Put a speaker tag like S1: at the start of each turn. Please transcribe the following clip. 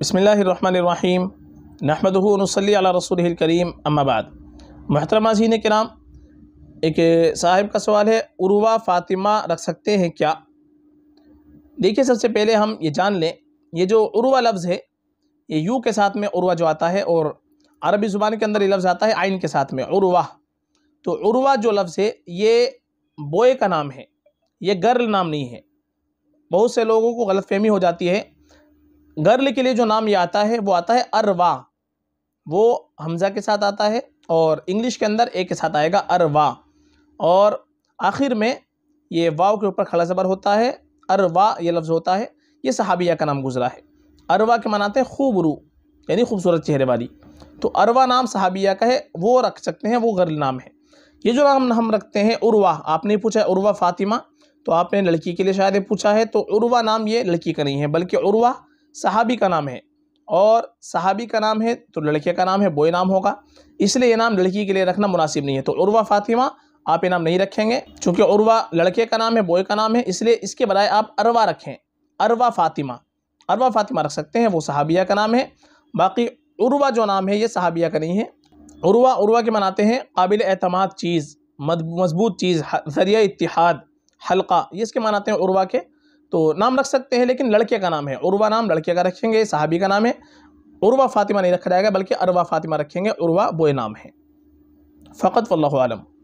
S1: बसमीम नहमदनसली रसूल करीम अम्माबाद महतरमा जी ने कराम एक साहिब का सवाल है उर्वा फ़ातिमा रख सकते हैं क्या देखिए सबसे पहले हम ये जान लें ये जो उर्वा लफ्ज़ है ये यू के साथ में उर्वा जो आता है और अरबी ज़ुबान के अंदर ये लफ्ज़ आता है आइन के साथ में उर्वा तो उर्वा जो लफ्ज़ है ये बोए का नाम है ये गर्ल नाम नहीं है बहुत से लोगों को गलतफहमी हो जाती है गर्ल के लिए जो नाम ये आता है वो आता है अरवा वो हमज़ा के साथ आता है और इंग्लिश के अंदर ए के साथ आएगा अरवा और आखिर में ये वाव के ऊपर खड़ा ज़बर होता है अरवा ये लफ्ज़ होता है ये सहाबिया का नाम गुजरा है अरवा के मनाते हैं खूबरू यानी खूबसूरत चेहरे वाली तो अरवा नाम सहाबिया का है वो रख सकते हैं वो गर्ल नाम है ये जो नाम हम रखते हैं उर्वा आपने पूछा है उर्वा फ़ातिमा तो आपने लड़की के लिए शायद पूछा है तो उर्वा नाम ये लड़की का नहीं है बल्कि उर्वा सहाबी का नाम है और सहाबी का नाम है तो लड़के का नाम है बोए नाम होगा इसलिए ये नाम लड़की के लिए रखना मुनासिब नहीं है तो उर्वा फातिमा आप ये नाम नहीं रखेंगे चूँकि उर्वा लड़के का नाम है बोए का नाम है इसलिए इसके बजाय आप अरवा रखें अरवा फातिमा अरवा फातिमा रख सकते हैं वो सहाबिया का नाम है बाकी उर्वा जो नाम है ये सहाबिया का नहीं है उर्वा उर्वा के मनाते हैं काबिल अतमाद चीज़ मजबूत चीज़ जरिया इतिहाद हल्का ये इसके मनाते हैं उर्वा के तो नाम रख सकते हैं लेकिन लड़के का नाम है उर्वा नाम लड़के का रखेंगे साहबी का नाम है उर्वा फातिमा नहीं रखा जाएगा बल्कि अरवा फातिमा रखेंगे उर्वा बोए नाम है फ़कत वल्लम